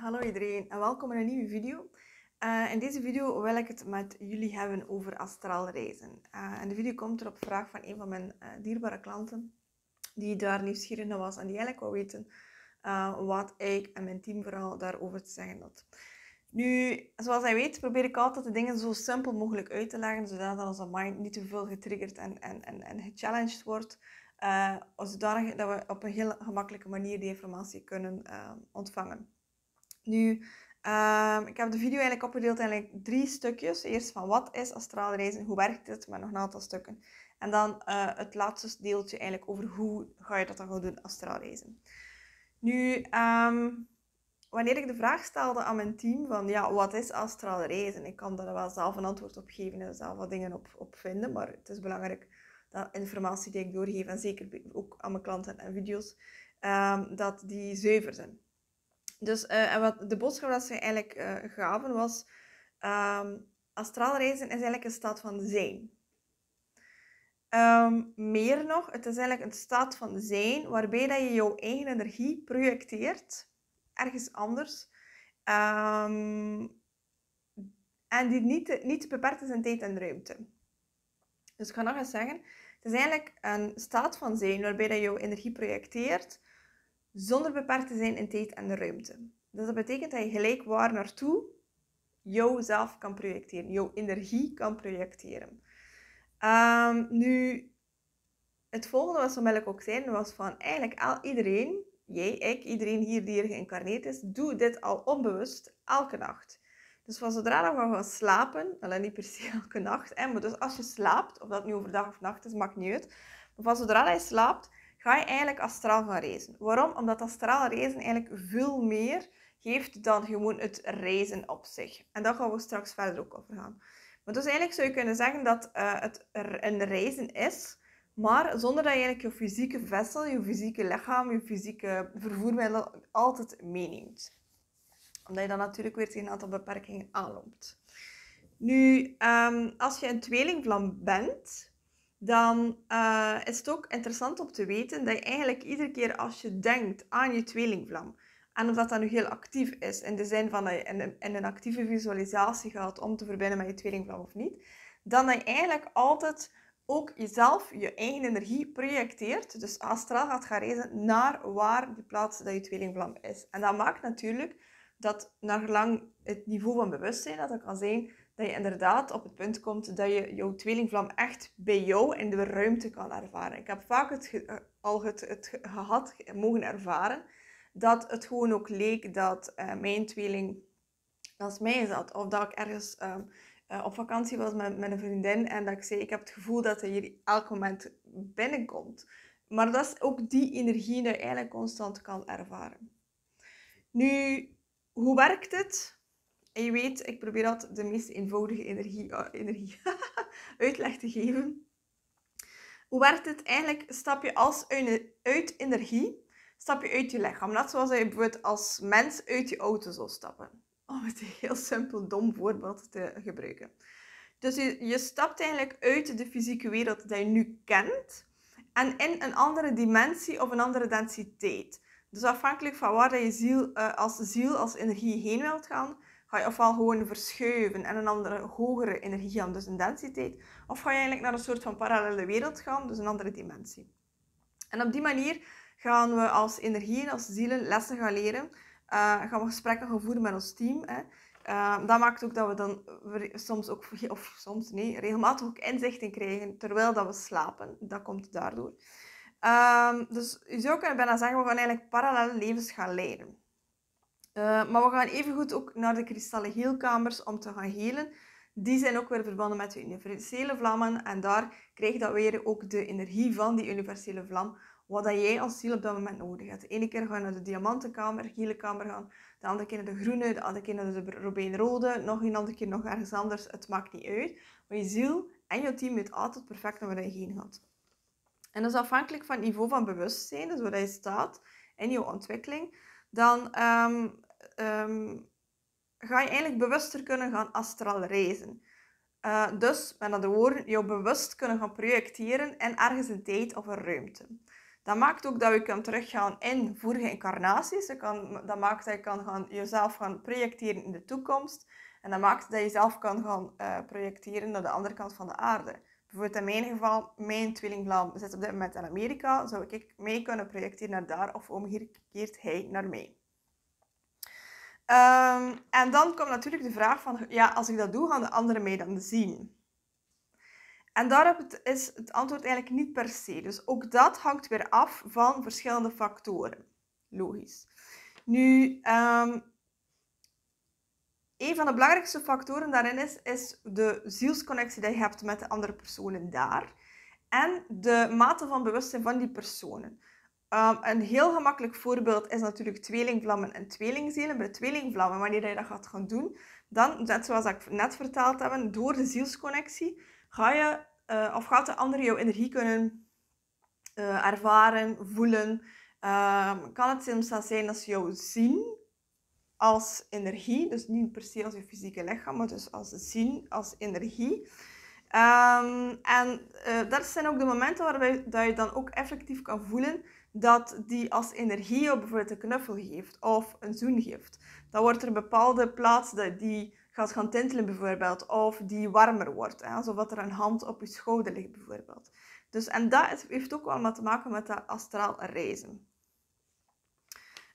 Hallo iedereen en welkom in een nieuwe video. Eh, in deze video wil ik het met jullie hebben over reizen. Uh, en de video komt er op vraag van een van mijn eh, dierbare klanten, die daar nieuwsgierig naar was en die eigenlijk wou weten wat ik en mijn team vooral daarover te zeggen had. Nu, zoals hij weet, probeer ik altijd de dingen zo simpel mogelijk uit te leggen, zodat onze mind niet te veel getriggerd en, en, en, en gechallenged wordt. zodat dat we op een heel gemakkelijke manier die informatie kunnen ontvangen. Nu, ehm, ik heb de video eigenlijk opgedeeld in eigenlijk drie stukjes. Eerst van wat is astrale reizen, hoe werkt het, met nog een aantal stukken. En dan eh, het laatste deeltje eigenlijk over hoe ga je dat dan gaan doen, astraal reizen. Nu, ehm, wanneer ik de vraag stelde aan mijn team van ja, wat is astraal reizen? Ik kan daar wel zelf een antwoord op geven en zelf wat dingen op, vinden, maar het is belangrijk dat informatie die ik doorgeef, en zeker ook aan mijn klanten en video's, ehm, dat die zuiver zijn. Dus eh, en wat de boodschap dat ze eigenlijk eh, gaven was, um, ehm, astraalreizen is eigenlijk een staat van zijn. Ehm, meer nog, het is eigenlijk een staat van zijn waarbij dat je jouw eigen energie projecteert ergens anders. Ehm, en die niet te, niet beperkt is in tijd en ruimte. Dus ik ga nog eens zeggen, het is eigenlijk een staat van zijn waarbij dat je jouw energie projecteert zonder beperkt te zijn in tijd en de ruimte. Dus dat betekent dat je gelijk waar naartoe jouzelf kan projecteren, jouw energie kan projecteren. Ehm, nu, het volgende wat zo ook zijn, was van eigenlijk al iedereen, jij, ik, iedereen hier die hier geïncarneerd is, doe dit al onbewust elke nacht. Dus van zodra dat we gaan slapen, nou, alleen niet per se elke nacht, hè, maar dus als je slaapt, of dat nu overdag of nacht is, maakt niet uit, maar van zodra je slaapt, ga je eigenlijk astraal gaan reizen. Waarom? Omdat astraal reizen eigenlijk veel meer geeft dan gewoon het reizen op zich. En daar gaan we straks verder ook over gaan. Maar dus eigenlijk zou je kunnen zeggen dat eh, het een reizen is, maar zonder dat je eigenlijk je fysieke vessel, je fysieke lichaam, je fysieke vervoermiddel altijd meeneemt. Omdat je dan natuurlijk weer tegen een aantal beperkingen aanloopt. Nu, ehm, als je een tweelingvlam bent, dan eh, is het ook interessant om te weten dat je eigenlijk iedere keer als je denkt aan je tweelingvlam, en of dat dan nu heel actief is, in de zin van dat je in, een actieve visualisatie gaat om te verbinden met je tweelingvlam of niet, dan dat je eigenlijk altijd ook jezelf, je eigen energie projecteert, dus astraal gaat gaan reizen naar waar die plaats dat je tweelingvlam is. En dat maakt natuurlijk dat, naar lang het niveau van bewustzijn dat dat kan zijn, dat je inderdaad op het punt komt dat je jouw tweelingvlam echt bij jou in de ruimte kan ervaren. Ik heb vaak het eh, al het, het gehad, mogen ervaren, dat het gewoon ook leek dat eh, mijn tweeling naast mij zat. Of dat ik ergens ehm, eh, op vakantie was met, met een vriendin en dat ik zei, ik heb het gevoel dat hij hier elk moment binnenkomt. Maar dat is ook die energie die je eigenlijk constant kan ervaren. Nu, hoe werkt het? En je weet, ik probeer dat de meest eenvoudige energie, ah, energie uitleg te geven. Hoe werkt het eigenlijk? Stap je als uit energie, stap je uit je lichaam. Net zoals je bijvoorbeeld als mens uit je auto zou stappen. Om het een heel simpel, dom voorbeeld te gebruiken. Dus je, je stapt eigenlijk uit de fysieke wereld die je nu kent en in een andere dimensie of een andere densiteit. Dus afhankelijk van waar je ziel, eh, als ziel, als energie heen wilt gaan, ga je ofwel gewoon verschuiven en een andere hogere energie gaan, dus een densiteit, of ga je eigenlijk naar een soort van parallele wereld gaan, dus een andere dimensie. En op die manier gaan we als energieën, als zielen lessen gaan leren, eh, gaan we gesprekken gaan voeren met ons team. Hè. Eh, dat maakt ook dat we dan soms ook, of soms nee, regelmatig ook inzichten krijgen terwijl dat we slapen. Dat komt daardoor. Ehm, dus je zou kunnen bijna zeggen, we gaan eigenlijk parallele levens gaan leiden. Eh, maar we gaan evengoed ook naar de kristallen heelkamers om te gaan helen. Die zijn ook weer verbonden met de universele vlammen. En daar krijg je dat weer ook de energie van die universele vlam. Wat dat jij als ziel op dat moment nodig hebt. De ene keer gaan we naar de diamantenkamer, gele kamer gaan. De andere keer naar de groene, de andere keer naar de robijnrode. Nog een andere keer nog ergens anders. Het maakt niet uit. Maar je ziel en je team weet altijd perfect naar waar je heen gaat. En dat is afhankelijk van het niveau van bewustzijn, dus waar je staat in je ontwikkeling. Dan ehm, Ehm, ga je eigenlijk bewuster kunnen gaan astral reizen. Eh, dus, met andere woorden, jou bewust kunnen gaan projecteren in ergens een tijd of een ruimte. Dat maakt ook dat je kan teruggaan in vorige incarnaties. Je kan, dat maakt dat je kan gaan, jezelf gaan projecteren in de toekomst. En dat maakt dat je zelf kan gaan eh, projecteren naar de andere kant van de aarde. Bijvoorbeeld in mijn geval, mijn tweelingblam zit op dit moment in Amerika. Zou ik mee kunnen projecteren naar daar of omgekeerd hij naar mij? Ehm, en dan komt natuurlijk de vraag van, ja, als ik dat doe, gaan de anderen mij dan zien? En daarop is het antwoord eigenlijk niet per se. Dus ook dat hangt weer af van verschillende factoren. Logisch. Nu, ehm, een van de belangrijkste factoren daarin is, is de zielsconnectie die je hebt met de andere personen daar. En de mate van bewustzijn van die personen. Ehm, een heel gemakkelijk voorbeeld is natuurlijk tweelingvlammen en tweelingzielen. Bij tweelingvlammen, wanneer je dat gaat gaan doen, dan, net zoals ik net verteld heb, door de zielsconnectie, ga je, eh, of gaat de ander jouw energie kunnen eh, ervaren, voelen. Ehm, kan het soms zijn dat ze jou zien als energie, dus niet per se als je fysieke lichaam, maar dus als zien, als energie. Ehm, en eh, dat zijn ook de momenten waarbij dat je dan ook effectief kan voelen dat die als energie op bijvoorbeeld een knuffel geeft of een zoen geeft. Dan wordt er een bepaalde plaats die gaat gaan tintelen bijvoorbeeld of die warmer wordt. Hè, alsof er een hand op je schouder ligt bijvoorbeeld. Dus, en dat heeft ook allemaal te maken met dat astraal reizen.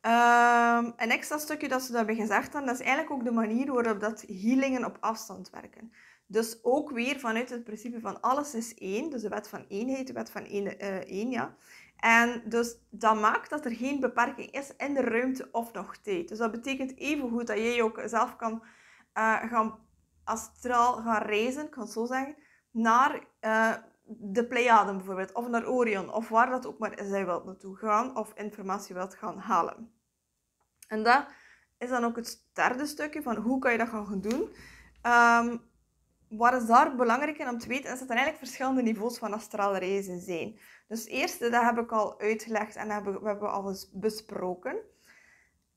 Ehm, een extra stukje dat ze daarbij gezegd hebben, dat is eigenlijk ook de manier waarop dat healingen op afstand werken. Dus ook weer vanuit het principe van alles is één, dus de wet van eenheid, de wet van één, eh, één ja. En dus dat maakt dat er geen beperking is in de ruimte of nog tijd. Dus dat betekent evengoed dat jij ook zelf kan uh, gaan astraal gaan reizen, ik kan het zo zeggen, naar eh, de Pleiaden bijvoorbeeld, of naar Orion, of waar dat ook maar zij wilt naartoe gaan of informatie wilt gaan halen. En dat is dan ook het derde stukje van hoe kan je dat gaan doen. Ehm, wat is daar belangrijk in om te weten, is dat er eigenlijk verschillende niveaus van astrale reizen zijn. Dus eerste, dat heb ik al uitgelegd en dat hebben we al eens besproken.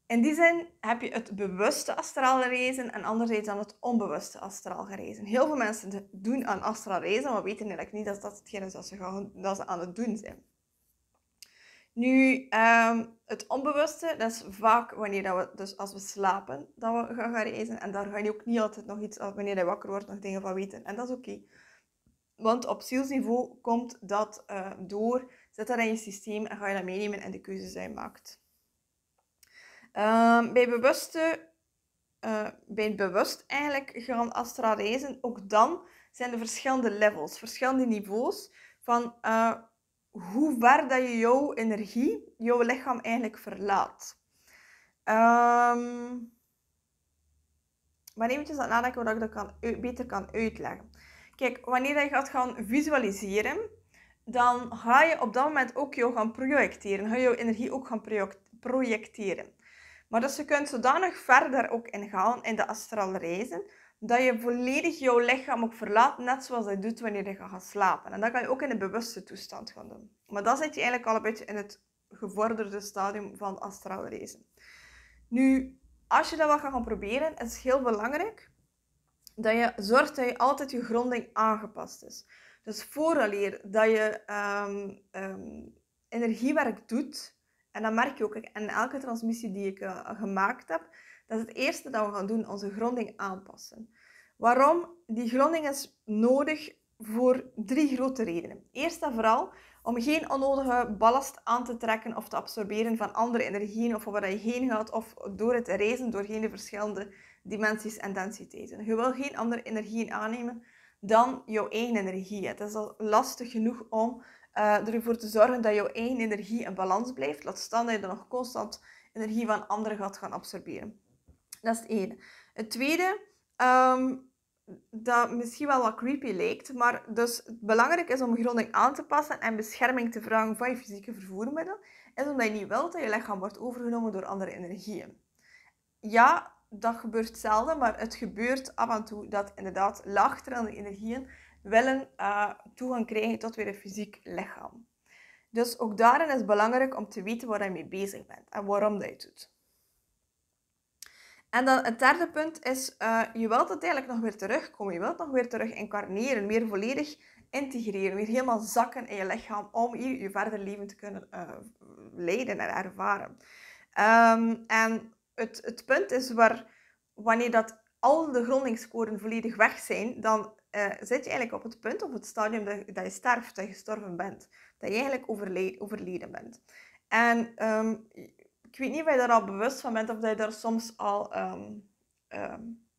In die zin heb je het bewuste astrale reizen en anderzijds dan het onbewuste astraal reizen. Heel veel mensen doen aan astraal reizen, maar weten eigenlijk niet dat dat hetgeen is ze, gaan, dat ze aan het doen zijn. Nu, ehm, het onbewuste, dat is vaak wanneer dat we, dus als we slapen, dat we gaan, reizen. En daar ga je ook niet altijd nog iets, als wanneer je wakker wordt, nog dingen van weten. En dat is oké. Want op zielsniveau komt dat eh, door, zet dat in je systeem en ga je dat meenemen en de keuzes zijn maakt. Ehm, bij, bewuste, uh, bij bewust eigenlijk gaan Astral reizen, ook dan zijn er verschillende levels, verschillende niveaus van... Eh, hoe ver dat je jouw energie, jouw lichaam eigenlijk verlaat. Um, ehm, maar eventjes aan nadenken hoe ik dat kan, beter kan uitleggen. Kijk, wanneer je gaat gaan visualiseren, dan ga je op dat moment ook jou gaan projecteren. Ga je jouw energie ook gaan projecteren. Maar dus je kunt zodanig verder ook ingaan in de astrale reizen, dat je volledig jouw lichaam ook verlaat, net zoals dat doet wanneer je gaat slapen. En dat kan je ook in een bewuste toestand gaan doen. Maar dan zit je eigenlijk al een beetje in het gevorderde stadium van astrale reizen. Nu, als je dat wel gaat gaan proberen, is het heel belangrijk dat je zorgt dat je altijd je gronding aangepast is. Dus vooraleer dat je ehm, ehm, energiewerk doet, en dat merk je ook in elke transmissie die ik eh, gemaakt heb, dat is het eerste dat we gaan doen, onze gronding aanpassen. Waarom? Die gronding is nodig voor drie grote redenen. Eerst en vooral om geen onnodige ballast aan te trekken of te absorberen van andere energieën of waar je heen gaat of door het reizen door de verschillende dimensies en densiteiten. Je wil geen andere energieën aannemen dan jouw eigen energie. Het is al lastig genoeg om uh, ervoor te zorgen dat jouw eigen energie in balans blijft. Laat staan dat je dan nog constant energie van anderen gaat gaan absorberen. Dat is het Het tweede, ehm, dat misschien wel wat creepy leek, maar dus belangrijk is om gronding aan te passen en bescherming te vragen van je fysieke vervoermiddel, is omdat je niet wilt dat je lichaam wordt overgenomen door andere energieën. Ja, dat gebeurt zelden, maar het gebeurt af en toe dat inderdaad lachtrende energieën willen uh, toegang krijgen tot weer een fysiek lichaam. Dus ook daarin is het belangrijk om te weten waar je mee bezig bent en waarom dat je het doet. En dan het derde punt is, eh, je wilt het eigenlijk nog weer terugkomen. Je wilt nog weer terug incarneren, meer volledig integreren, weer helemaal zakken in je lichaam om hier je verder leven te kunnen uh, leiden en ervaren. Ehm, en het, het punt is waar, wanneer dat al de grondingskoren volledig weg zijn, dan eh, zit je eigenlijk op het punt of het stadium dat, je sterft, dat je gestorven bent, dat je eigenlijk overleden bent. En ehm, ik weet niet of je daar al bewust van bent of dat je daar soms al um,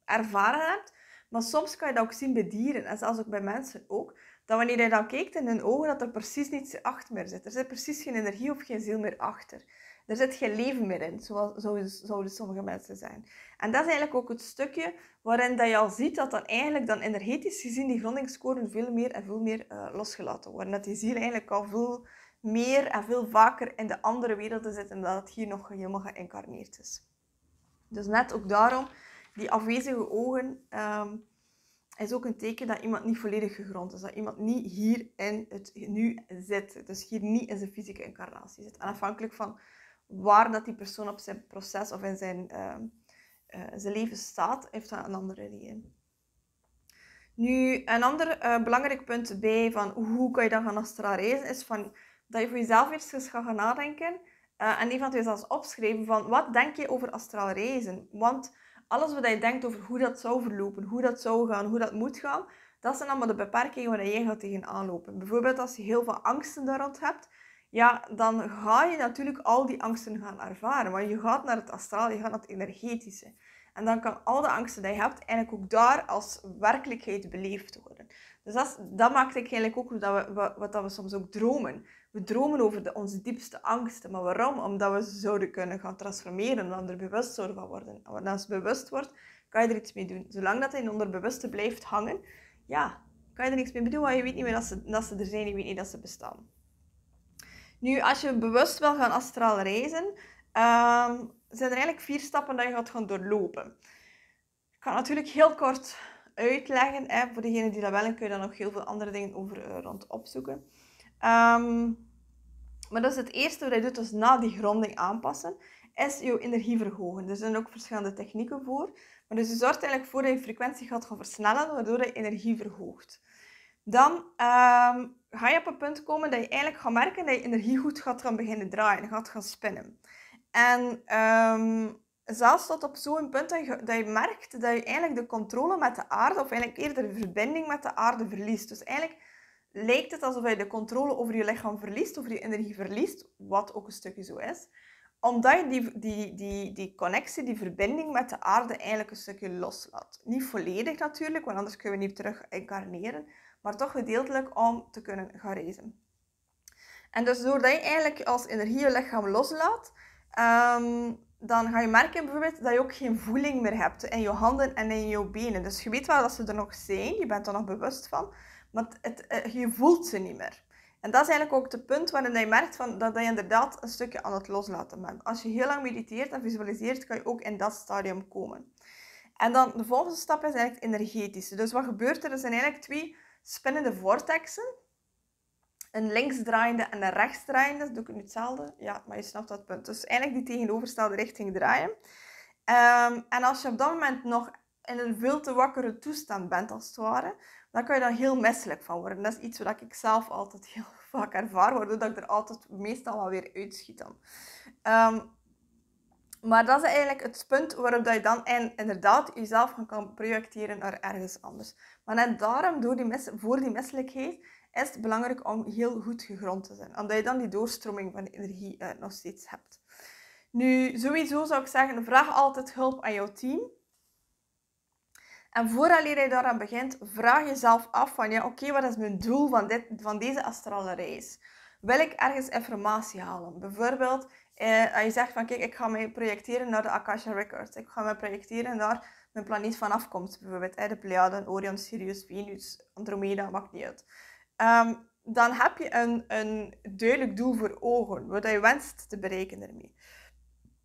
ervaren hebt. Maar soms kan je dat ook zien bij dieren en zelfs ook bij mensen ook. Dat wanneer je dan kijkt in hun ogen, dat er precies niets achter meer zit. Er zit precies geen energie of geen ziel meer achter. Er zit geen leven meer in, zoals zouden sommige mensen zijn. En dat is eigenlijk ook het stukje waarin dat je al ziet dat dan eigenlijk dan energetisch gezien die grondingscoren veel meer en veel meer eh, losgelaten worden. Dat die ziel eigenlijk al veel meer en veel vaker in de andere werelden zitten en dat het hier nog helemaal geïncarneerd is. Dus net ook daarom, die afwezige ogen ehm, is ook een teken dat iemand niet volledig gegrond is. Dat iemand niet hier in het nu zit. Dus hier niet in zijn fysieke incarnatie zit. En afhankelijk van waar dat die persoon op zijn proces of in zijn, ehm, eh, zijn leven staat, heeft dat een andere reden. Nu, een ander eh, belangrijk punt bij van hoe kan je dan gaan Astra reizen, is van dat je voor jezelf eerst eens gaat gaan nadenken. Eh, en eventueel zelfs opschrijven van wat denk je over astraal reizen? Want alles wat je denkt over hoe dat zou verlopen, hoe dat zou gaan, hoe dat moet gaan, dat zijn allemaal de beperkingen waar je gaat tegenaan lopen. Bijvoorbeeld als je heel veel angsten daar rond hebt, ja, dan ga je natuurlijk al die angsten gaan ervaren. Want je gaat naar het astraal, je gaat naar het energetische. En dan kan al de angsten die je hebt eigenlijk ook daar als werkelijkheid beleefd worden. Dus dat, dat maakt eigenlijk ook dat we, wat dat we soms ook dromen. We dromen over onze diepste angsten. Maar waarom? Omdat we ze zouden kunnen gaan transformeren, omdat we er bewust van worden. En als je bewust wordt, kan je er iets mee doen. Zolang dat in onderbewuste blijft hangen, ja, kan je er niks mee doen, want je weet niet meer dat ze, dat ze er zijn, je weet niet dat ze bestaan. Nu, als je bewust wil gaan astraal reizen, ehm, zijn er eigenlijk vier stappen dat je gaat gaan doorlopen. Ik ga natuurlijk heel kort uitleggen. Hè. Voor degenen die dat willen, kun je daar nog heel veel andere dingen over eh, rond opzoeken. Ehm, maar dat is het eerste wat je doet, dus na die gronding aanpassen, is je energie verhogen. Er zijn ook verschillende technieken voor. Maar dus je zorgt eigenlijk voor dat je frequentie gaat gaan versnellen, waardoor je energie verhoogt. Dan ehm, ga je op een punt komen dat je eigenlijk gaat merken dat je energie goed gaat gaan beginnen draaien, gaat gaan spinnen. En ehm, zelfs tot op zo'n punt dat je, merkt dat je eigenlijk de controle met de aarde, of eigenlijk eerder de verbinding met de aarde verliest. Dus eigenlijk lijkt het alsof je de controle over je lichaam verliest, over je energie verliest, wat ook een stukje zo is omdat je die, die, die, die connectie, die verbinding met de aarde eigenlijk een stukje loslaat. Niet volledig natuurlijk, want anders kunnen we niet terug incarneren maar toch gedeeltelijk om te kunnen gaan reizen. En dus doordat je eigenlijk als energie je lichaam loslaat, ehm, dan ga je merken bijvoorbeeld dat je ook geen voeling meer hebt in je handen en in je benen. Dus je weet wel dat ze er nog zijn, je bent er nog bewust van, maar het, eh, je voelt ze niet meer. En dat is eigenlijk ook het punt waarin je merkt van, dat je inderdaad een stukje aan het loslaten bent. Als je heel lang mediteert en visualiseert, kan je ook in dat stadium komen. En dan de volgende stap is eigenlijk energetische. Dus wat gebeurt er? Er zijn eigenlijk twee spinnende vortexen. Een linksdraaiende en een rechtsdraaiende. Dat doe ik nu hetzelfde. Ja, maar je snapt dat punt. Dus eigenlijk die tegenovergestelde richting draaien. Ehm, en als je op dat moment nog in een veel te wakkere toestand bent, als het ware, dan kan je daar heel misselijk van worden. Dat is iets wat ik zelf altijd heel vaak ervaar, waardoor ik er altijd meestal wel weer uitschiet dan. Ehm, maar dat is eigenlijk het punt waarop dat je dan inderdaad jezelf kan projecteren naar ergens anders. Maar net daarom, door die voor die misselijkheid, is het belangrijk om heel goed gegrond te zijn. Omdat je dan die doorstroming van energie eh, nog steeds hebt. Nu, sowieso zou ik zeggen, vraag altijd hulp aan jouw team. En voordat je daaraan begint, vraag jezelf af van, ja, oké, wat is mijn doel van, dit, van deze astrale reis? Wil ik ergens informatie halen? Bijvoorbeeld, uh, eh, en je zegt van kijk, ik ga mij projecteren naar de Akasha Records. Ik ga me projecteren naar mijn planeet van afkomst. Bijvoorbeeld de Pleiaden, Orion, Sirius, Venus, Andromeda, maakt niet uit. Ehm, dan heb je een, een duidelijk doel voor ogen, wat je wenst te bereiken ermee.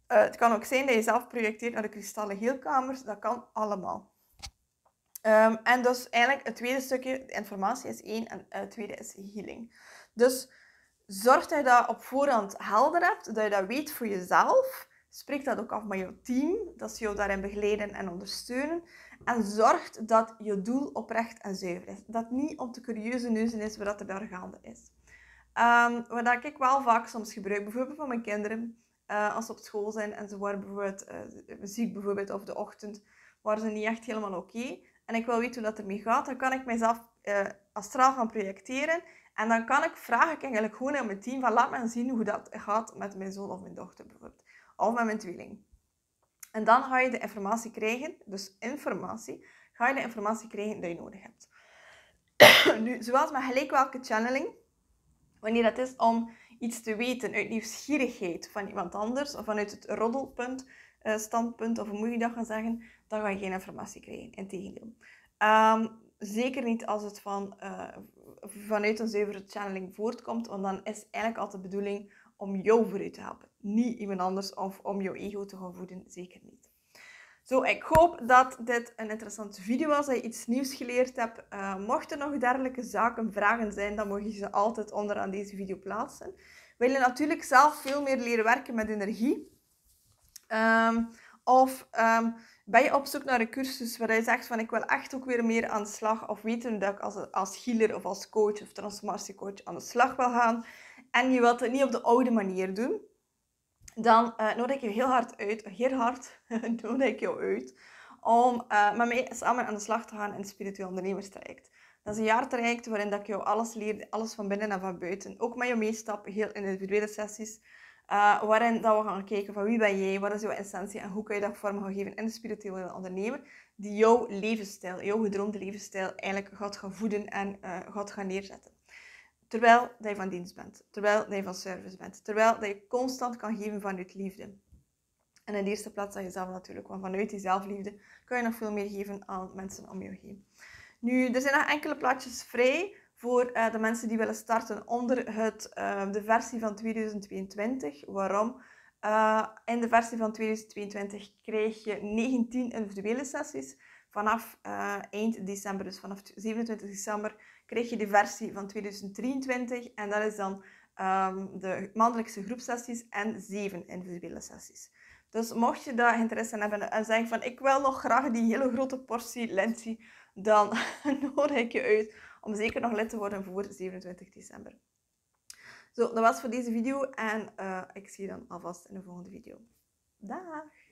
Eh, het kan ook zijn dat je zelf projecteert naar de kristallen heelkamers. Dat kan allemaal. Ehm, en dus eigenlijk het tweede stukje, informatie is één en het tweede is healing. Dus zorg dat je dat op voorhand helder hebt, dat je dat weet voor jezelf. Spreek dat ook af met je team, dat ze jou daarin begeleiden en ondersteunen. En zorg dat je doel oprecht en zuiver is. Dat niet op de curieuze neuzen is wat er daar gaande is. Ehm, wat ik wel vaak soms gebruik, bijvoorbeeld van mijn kinderen, eh, als ze op school zijn en ze worden bijvoorbeeld eh, ziek bijvoorbeeld, of de ochtend, waren ze niet echt helemaal oké. En ik wil weten hoe dat ermee gaat, dan kan ik mezelf eh, astraal gaan projecteren en dan kan ik, vraag ik eigenlijk gewoon aan mijn team van laat me zien hoe dat gaat met mijn zoon of mijn dochter bijvoorbeeld. Of met mijn tweeling. En dan ga je de informatie krijgen, dus informatie, ga je de informatie krijgen die je nodig hebt. nu, zoals met gelijk welke channeling, wanneer dat is om iets te weten uit nieuwsgierigheid van iemand anders, of vanuit het roddelpunt, eh, standpunt, of hoe moet je dat gaan zeggen, dan ga je geen informatie krijgen. Integendeel. Um, zeker niet als het van, eh, vanuit een zuivere channeling voortkomt, want dan is eigenlijk altijd de bedoeling om jou vooruit te helpen. Niet iemand anders of om jouw ego te gaan voeden, zeker niet. Zo, ik hoop dat dit een interessante video was, dat je iets nieuws geleerd hebt. Uh, eh, mochten er nog dergelijke zaken, vragen zijn, dan mag je ze altijd onderaan deze video plaatsen. Wil je natuurlijk zelf veel meer leren werken met energie? Ehm, of ehm, ben je op zoek naar een cursus waar je zegt van ik wil echt ook weer meer aan de slag of weten dat ik als, als healer of als coach of transformatiecoach aan de slag wil gaan en je wilt het niet op de oude manier doen, dan eh, nodig ik je heel hard uit, heel hard nodig ik jou uit om eh, met mij samen aan de slag te gaan in het spiritueel ondernemerstraject. Dat is een jaartraject waarin dat ik jou alles leer, alles van binnen en van buiten. Ook met je meestap, heel individuele sessies. Eh, waarin dat we gaan kijken van wie ben jij, wat is jouw essentie en hoe kun je dat vorm gaan geven in de spirituele ondernemer die jouw levensstijl, jouw gedroomde levensstijl eigenlijk gaat gaan voeden en God eh, gaat gaan neerzetten. Terwijl dat je van dienst bent, terwijl dat je van service bent, terwijl dat je constant kan geven vanuit liefde. En in de eerste plaats aan jezelf natuurlijk, want vanuit die zelfliefde kun je nog veel meer geven aan mensen om je heen. Nu, er zijn nog enkele plaatjes vrij voor eh, de mensen die willen starten onder het, ehm, de versie van 2022. Waarom? Eh, in de versie van 2022 kreeg je 19 individuele sessies. Vanaf eh, eind december, dus vanaf 27 december, kreeg je de versie van 2023. En dat is dan ehm, de maandelijkse groepsessies en 7 individuele sessies. Dus mocht je daar interesse in hebben en zeggen van ik wil nog graag die hele grote portie lentie, dan nodig ik je uit om zeker nog lid te worden voor 27 december. Zo, dat was voor deze video en eh, ik zie je dan alvast in de volgende video. Dag!